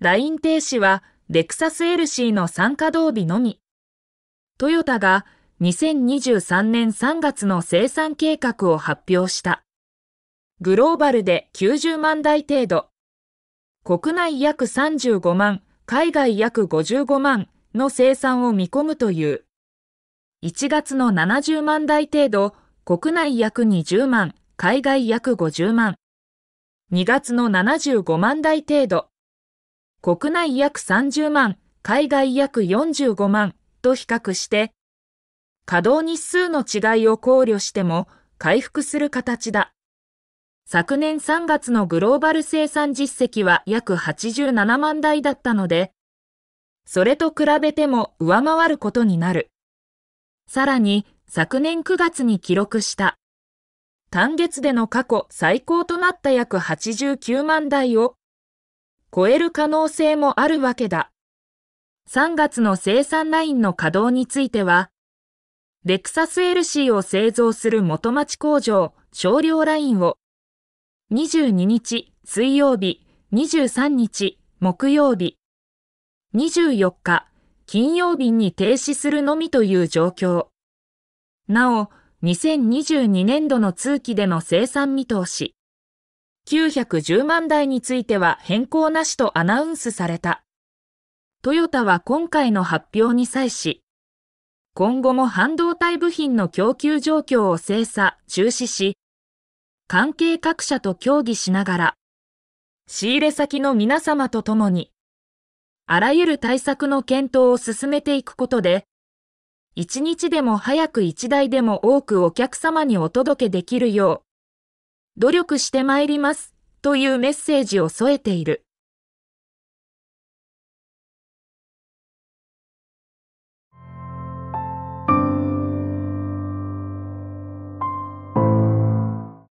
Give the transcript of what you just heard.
ライン停止はレクサス LC の参加同日のみ。トヨタが2023年3月の生産計画を発表した。グローバルで90万台程度、国内約35万、海外約55万の生産を見込むという。1月の70万台程度、国内約20万、海外約50万。2月の75万台程度、国内約30万、海外約45万と比較して、稼働日数の違いを考慮しても回復する形だ。昨年3月のグローバル生産実績は約87万台だったので、それと比べても上回ることになる。さらに、昨年9月に記録した、単月での過去最高となった約89万台を超える可能性もあるわけだ。3月の生産ラインの稼働については、レクサス LC を製造する元町工場少量ラインを22日水曜日、23日木曜日、24日金曜日に停止するのみという状況。なお、2022年度の通期での生産見通し。910万台については変更なしとアナウンスされた。トヨタは今回の発表に際し、今後も半導体部品の供給状況を精査、中止し、関係各社と協議しながら、仕入れ先の皆様と共に、あらゆる対策の検討を進めていくことで、一日でも早く一台でも多くお客様にお届けできるよう、努力してまいりますというメッセージを添えている。